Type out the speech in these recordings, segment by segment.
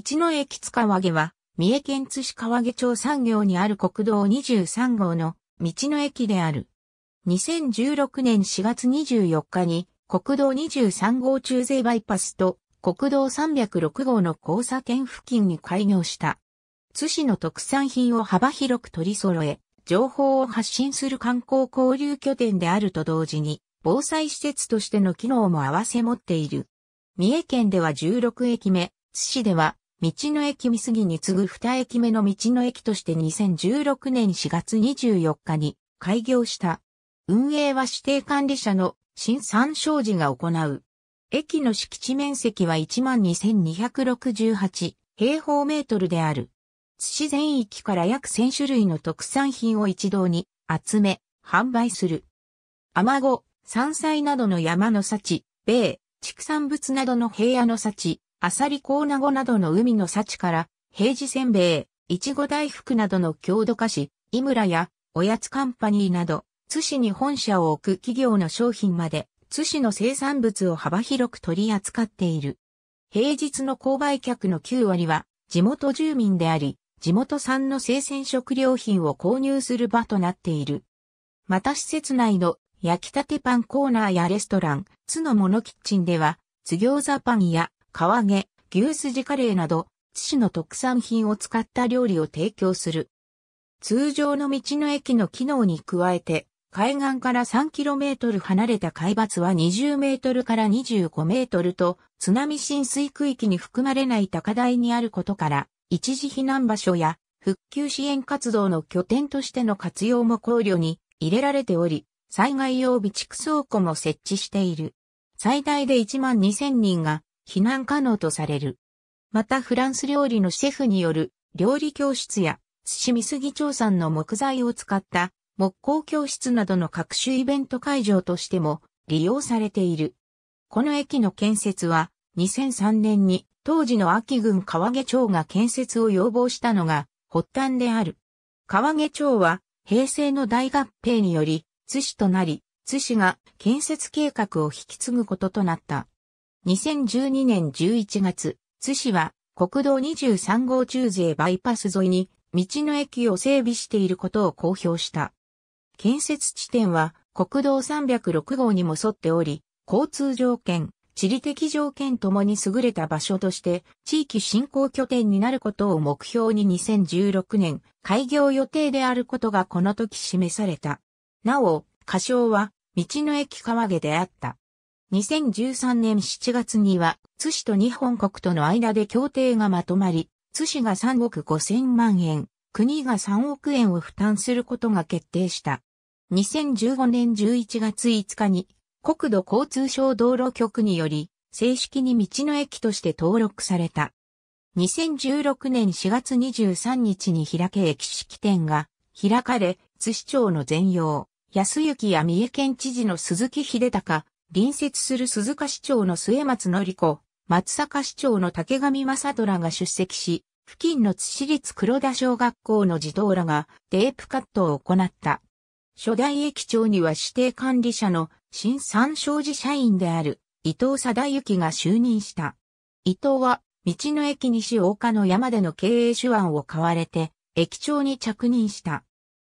道の駅塚和げは、三重県津市川毛町産業にある国道23号の道の駅である。2016年4月24日に国道23号中税バイパスと国道306号の交差点付近に開業した。津市の特産品を幅広く取り揃え、情報を発信する観光交流拠点であると同時に、防災施設としての機能も併せ持っている。三重県では16駅目、津市では道の駅見過ぎに次ぐ二駅目の道の駅として2016年4月24日に開業した。運営は指定管理者の新三商事が行う。駅の敷地面積は12,268平方メートルである。津市全域から約1000種類の特産品を一堂に集め、販売する。アマゴ、山菜などの山の幸、米、畜産物などの平野の幸、アサリコーナゴなどの海の幸から、平治せんべい、いちご大福などの郷土菓子、井村や、おやつカンパニーなど、津市に本社を置く企業の商品まで、津市の生産物を幅広く取り扱っている。平日の購買客の9割は、地元住民であり、地元産の生鮮食料品を購入する場となっている。また施設内の焼きたてパンコーナーやレストラン、津のモノキッチンでは、津餃子パンや唐揚げ、牛すじカレーなど、津市の特産品を使った料理を提供する。通常の道の駅の機能に加えて、海岸から 3km 離れた海抜は 20m から 25m と、津波浸水区域に含まれない高台にあることから、一時避難場所や復旧支援活動の拠点としての活用も考慮に入れられており、災害用備蓄倉庫も設置している。最大で1万2000人が避難可能とされる。またフランス料理のシェフによる料理教室や寿司見杉町産の木材を使った木工教室などの各種イベント会場としても利用されている。この駅の建設は2003年に当時の秋郡川毛町が建設を要望したのが発端である。川毛町は平成の大合併により津市となり津市が建設計画を引き継ぐこととなった。2012年11月、津市は国道23号中税バイパス沿いに道の駅を整備していることを公表した。建設地点は国道306号にも沿っており、交通条件、地理的条件ともに優れた場所として地域振興拠点になることを目標に2016年開業予定であることがこの時示された。なお、仮称は道の駅川下であった。2013年7月には、津市と日本国との間で協定がまとまり、津市が3億5千万円、国が3億円を負担することが決定した。2015年11月5日に、国土交通省道路局により、正式に道の駅として登録された。2016年4月23日に開け駅式典が開かれ、津市長の全容、安行や三重県知事の鈴木秀隆、隣接する鈴鹿市長の末松則子、松阪市長の竹上正虎が出席し、付近の津市立黒田小学校の児童らがテープカットを行った。初代駅長には指定管理者の新三商事社員である伊藤貞之が就任した。伊藤は道の駅西大岡の山での経営手腕を買われて駅長に着任した。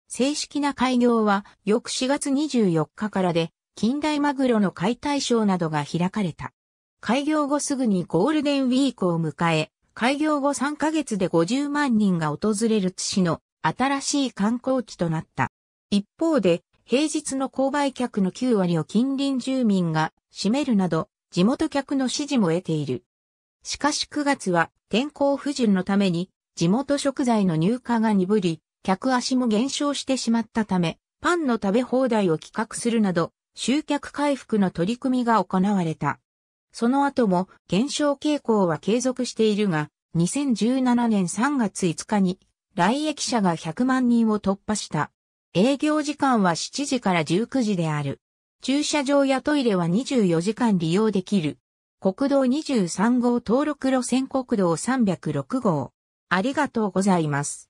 正式な開業は翌4月24日からで近代マグロの解体ショーなどが開かれた。開業後すぐにゴールデンウィークを迎え、開業後3ヶ月で50万人が訪れる津市の新しい観光地となった。一方で、平日の購買客の9割を近隣住民が占めるなど、地元客の支持も得ている。しかし9月は天候不順のために地元食材の入荷が鈍り、客足も減少してしまったため、パンの食べ放題を企画するなど、集客回復の取り組みが行われた。その後も減少傾向は継続しているが、2017年3月5日に来駅者が100万人を突破した。営業時間は7時から19時である。駐車場やトイレは24時間利用できる。国道23号登録路線国道306号。ありがとうございます。